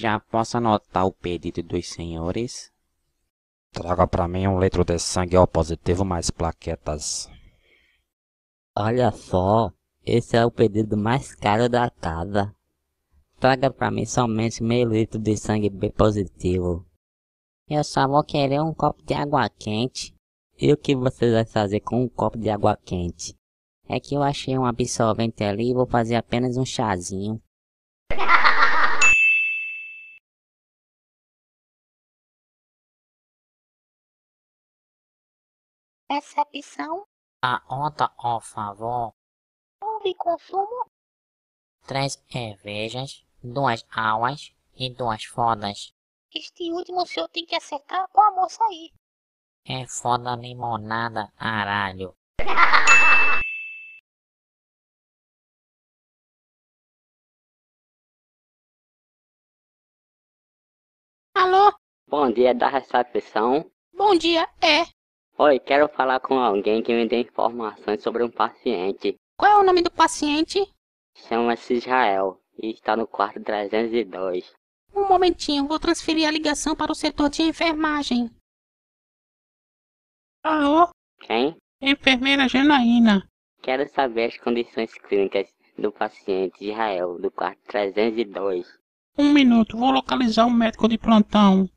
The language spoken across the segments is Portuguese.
Já posso anotar o pedido dos senhores? Traga para mim um litro de sangue O positivo mais plaquetas. Olha só, esse é o pedido mais caro da casa. Traga para mim somente meio litro de sangue B positivo. Eu só vou querer um copo de água quente. E o que vocês vão fazer com um copo de água quente? É que eu achei um absorvente ali e vou fazer apenas um chazinho. Recepção. A outra ao favor. Houve consumo. Três cervejas, duas almas e duas fodas. Este último o senhor tem que acertar com a moça aí. É foda limonada, aralho. Alô? Bom dia, da recepção. Bom dia, é. Oi, quero falar com alguém que me dê informações sobre um paciente. Qual é o nome do paciente? Chama-se Israel e está no quarto 302. Um momentinho, vou transferir a ligação para o setor de enfermagem. Alô? Quem? Enfermeira Janaína. Quero saber as condições clínicas do paciente Israel, do quarto 302. Um minuto, vou localizar o um médico de plantão.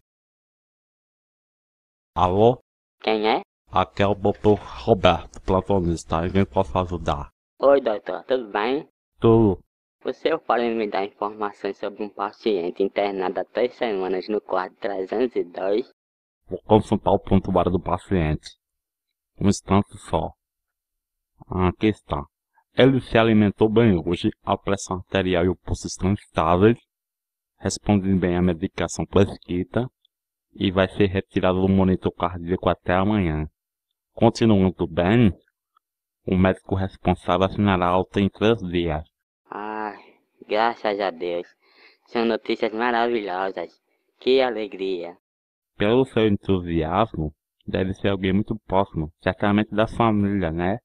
Alô? Quem é? Aqui é o doutor Roberto, plantonista. Alguém posso ajudar? Oi, doutor. Tudo bem? Tudo. Você pode me dar informações sobre um paciente internado há três semanas no quarto 302? Vou consultar o prontuário do paciente. Um instante só. Aqui está. Ele se alimentou bem hoje, a pressão arterial e o pulso estão estáveis, responde bem à medicação prescrita e vai ser retirado do monitor cardíaco até amanhã. Continuando bem, o médico responsável assinará alta em três dias. Ah, graças a Deus. São notícias maravilhosas. Que alegria. Pelo seu entusiasmo, deve ser alguém muito próximo, certamente da família, né?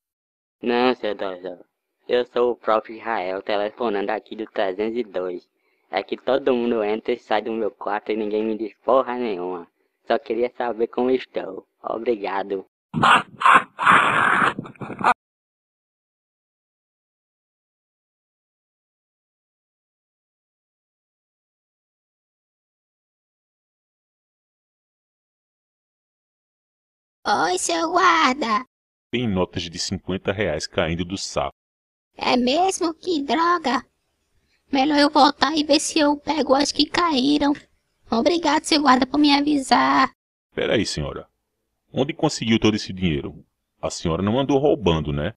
Não, seu doutor. Eu sou o próprio Israel, telefonando aqui do 302. É que todo mundo entra e sai do meu quarto e ninguém me diz porra nenhuma. Só queria saber como estou. Obrigado. Oi, seu guarda! Tem notas de 50 reais caindo do saco. É mesmo? Que droga! Melhor eu voltar e ver se eu pego as que caíram. Obrigado, seu guarda, por me avisar. Peraí, senhora. Onde conseguiu todo esse dinheiro? A senhora não andou roubando, né?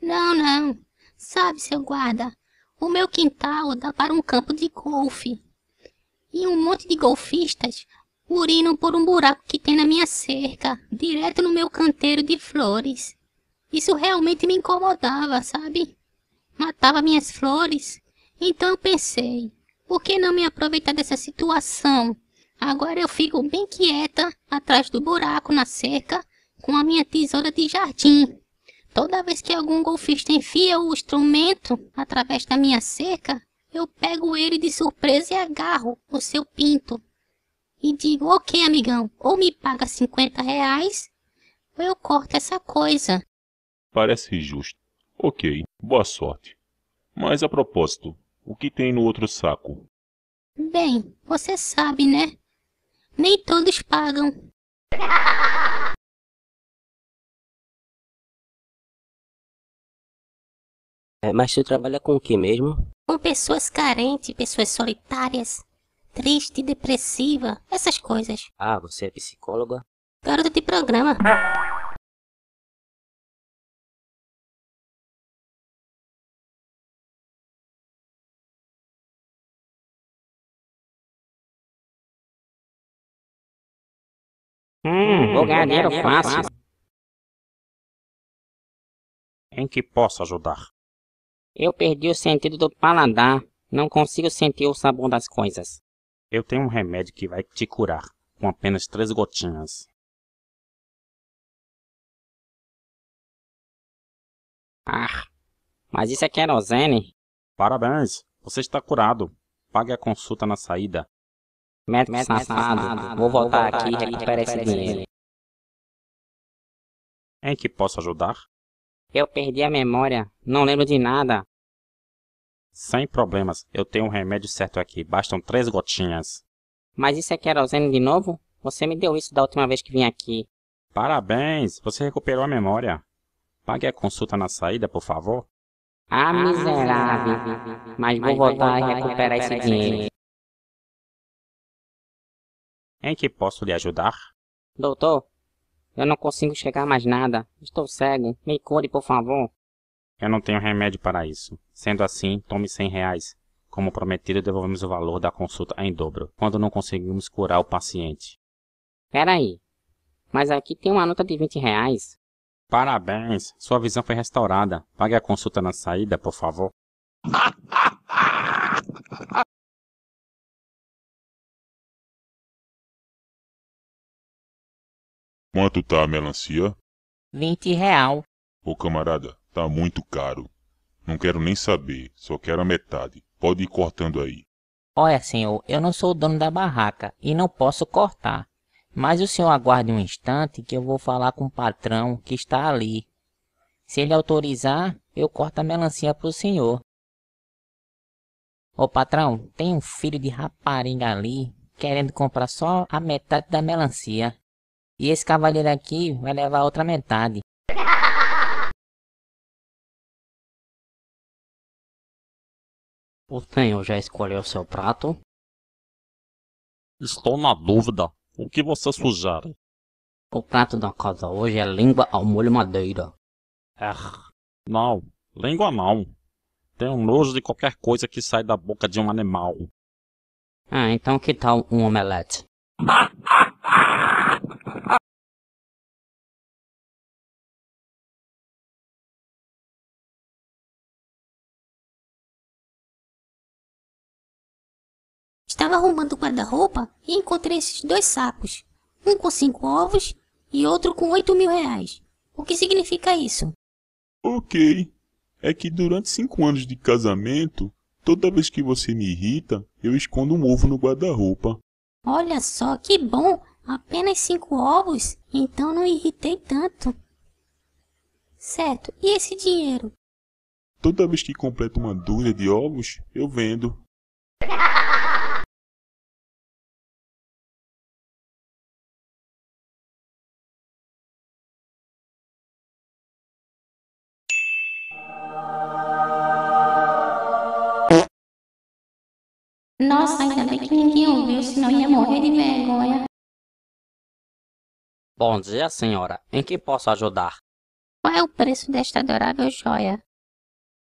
Não, não. Sabe, seu guarda, o meu quintal dá para um campo de golfe. E um monte de golfistas urinam por um buraco que tem na minha cerca, direto no meu canteiro de flores. Isso realmente me incomodava, sabe? Matava minhas flores. Então eu pensei, por que não me aproveitar dessa situação Agora eu fico bem quieta atrás do buraco na cerca com a minha tesoura de jardim. Toda vez que algum golfista enfia o instrumento através da minha cerca, eu pego ele de surpresa e agarro o seu pinto. E digo, ok amigão, ou me paga 50 reais, ou eu corto essa coisa. Parece justo. Ok, boa sorte. Mas a propósito, o que tem no outro saco? Bem, você sabe, né? Nem todos pagam. É, mas tu trabalha com o que mesmo? Com pessoas carentes, pessoas solitárias, triste, depressiva, essas coisas. Ah, você é psicóloga? Garota de programa. Hum, hum bogadeiro é fácil. Em que posso ajudar? Eu perdi o sentido do paladar. Não consigo sentir o sabor das coisas. Eu tenho um remédio que vai te curar, com apenas três gotinhas. Ah, mas isso é querosene. Parabéns, você está curado. Pague a consulta na saída Método safado, vou voltar aqui e recuperar esse dinheiro. Em é que posso ajudar? Eu perdi a memória, não lembro de nada. Sem problemas, eu tenho um remédio certo aqui, bastam três gotinhas. Mas isso é querosene de novo? Você me deu isso da última vez que vim aqui. Parabéns, você recuperou a memória. Pague a consulta na saída, por favor. Ah, miserável. Ah, mas vou voltar e recuperar esse dinheiro. Em que posso lhe ajudar? Doutor, eu não consigo enxergar mais nada. Estou cego. Me cure, por favor. Eu não tenho remédio para isso. Sendo assim, tome cem reais. Como prometido, devolvemos o valor da consulta em dobro, quando não conseguimos curar o paciente. Peraí, mas aqui tem uma nota de 20 reais. Parabéns, sua visão foi restaurada. Pague a consulta na saída, por favor. Quanto tá a melancia? Vinte real. Ô camarada, tá muito caro. Não quero nem saber, só quero a metade. Pode ir cortando aí. Olha, senhor, eu não sou o dono da barraca e não posso cortar. Mas o senhor aguarde um instante que eu vou falar com o patrão que está ali. Se ele autorizar, eu corto a melancia pro senhor. Ô patrão, tem um filho de rapariga ali querendo comprar só a metade da melancia. E esse cavaleiro aqui vai levar a outra metade. O senhor já escolheu seu prato? Estou na dúvida. O que você sugere? O prato da casa hoje é língua ao molho madeira. Ah, não. Língua não. Tenho nojo de qualquer coisa que sai da boca de um animal. Ah, então que tal um omelete? Estava arrumando o guarda-roupa e encontrei esses dois sacos, um com cinco ovos e outro com oito mil reais. O que significa isso? Ok. É que durante cinco anos de casamento, toda vez que você me irrita, eu escondo um ovo no guarda-roupa. Olha só, que bom! Apenas cinco ovos? Então não irritei tanto. Certo, e esse dinheiro? Toda vez que completo uma dúzia de ovos, eu vendo. Nossa, ainda bem que ninguém ouviu, senão ia morrer de vergonha. Bom dia, senhora. Em que posso ajudar? Qual é o preço desta adorável joia?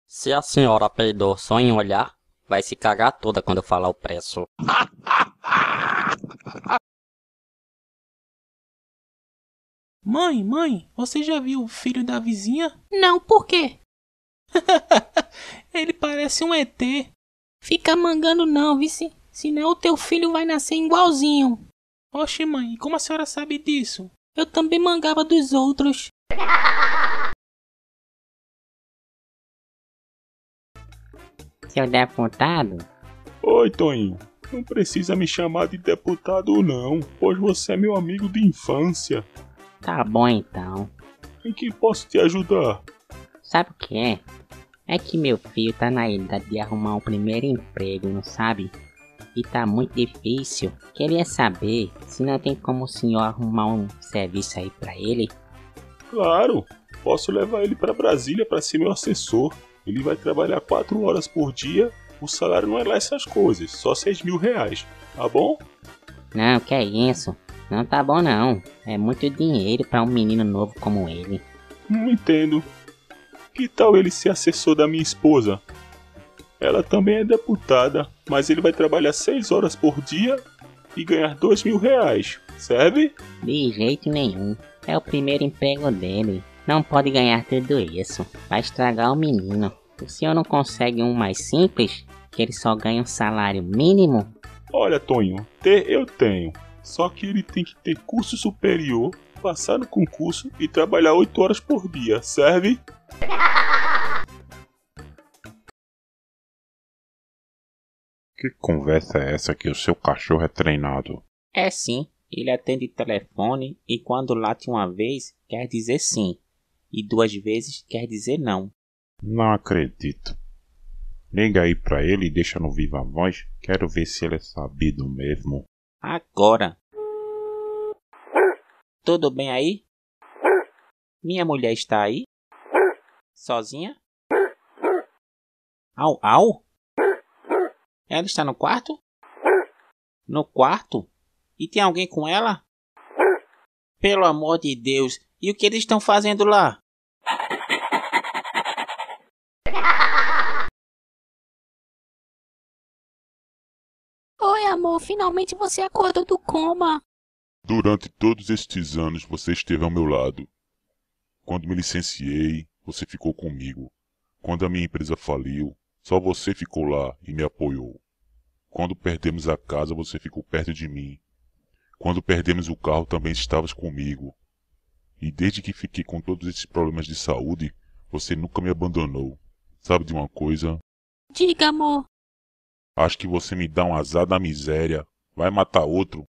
Se a senhora peidou só em olhar, vai se cagar toda quando eu falar o preço. Mãe, mãe, você já viu o filho da vizinha? Não, por quê? Ele parece um ET. Fica mangando não, vice. Senão o teu filho vai nascer igualzinho. Oxe, mãe, como a senhora sabe disso? Eu também mangava dos outros. Seu deputado? Oi, Toninho. Não precisa me chamar de deputado, não, pois você é meu amigo de infância. Tá bom, então. Em que posso te ajudar? Sabe o que é? É que meu filho tá na idade de arrumar o primeiro emprego, não sabe? E tá muito difícil. Queria saber se não tem como o senhor arrumar um serviço aí para ele. Claro, posso levar ele para Brasília para ser meu assessor. Ele vai trabalhar 4 horas por dia. O salário não é lá essas coisas, só 6 mil reais, tá bom? Não, que é isso? Não tá bom não. É muito dinheiro para um menino novo como ele. Não entendo. Que tal ele ser assessor da minha esposa? Ela também é deputada, mas ele vai trabalhar 6 horas por dia e ganhar 2 mil reais, serve? De jeito nenhum. É o primeiro emprego dele. Não pode ganhar tudo isso. Vai estragar o menino. O senhor não consegue um mais simples? Que ele só ganha um salário mínimo? Olha, Tonho, ter eu tenho. Só que ele tem que ter curso superior passar no concurso e trabalhar 8 horas por dia, serve? Que conversa é essa que o seu cachorro é treinado? É sim, ele atende telefone e quando late uma vez quer dizer sim, e duas vezes quer dizer não. Não acredito. Liga aí pra ele e deixa no viva voz, quero ver se ele é sabido mesmo. Agora! Tudo bem aí? Minha mulher está aí? Sozinha? Au, au? Ela está no quarto? No quarto? E tem alguém com ela? Pelo amor de Deus, e o que eles estão fazendo lá? Oi, amor, finalmente você acordou do coma. Durante todos estes anos você esteve ao meu lado. Quando me licenciei, você ficou comigo. Quando a minha empresa faliu, só você ficou lá e me apoiou. Quando perdemos a casa, você ficou perto de mim. Quando perdemos o carro, também estavas comigo. E desde que fiquei com todos esses problemas de saúde, você nunca me abandonou. Sabe de uma coisa? Diga, amor. Acho que você me dá um azar da miséria. Vai matar outro.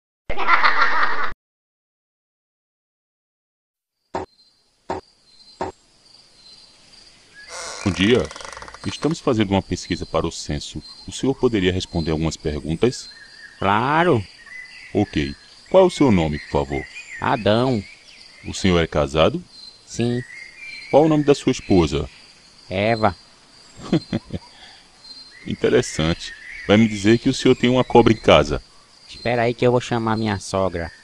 Bom dia. Estamos fazendo uma pesquisa para o censo. O senhor poderia responder algumas perguntas? Claro. Ok. Qual é o seu nome, por favor? Adão. O senhor é casado? Sim. Qual é o nome da sua esposa? Eva. Interessante. Vai me dizer que o senhor tem uma cobra em casa. Espera aí que eu vou chamar minha sogra.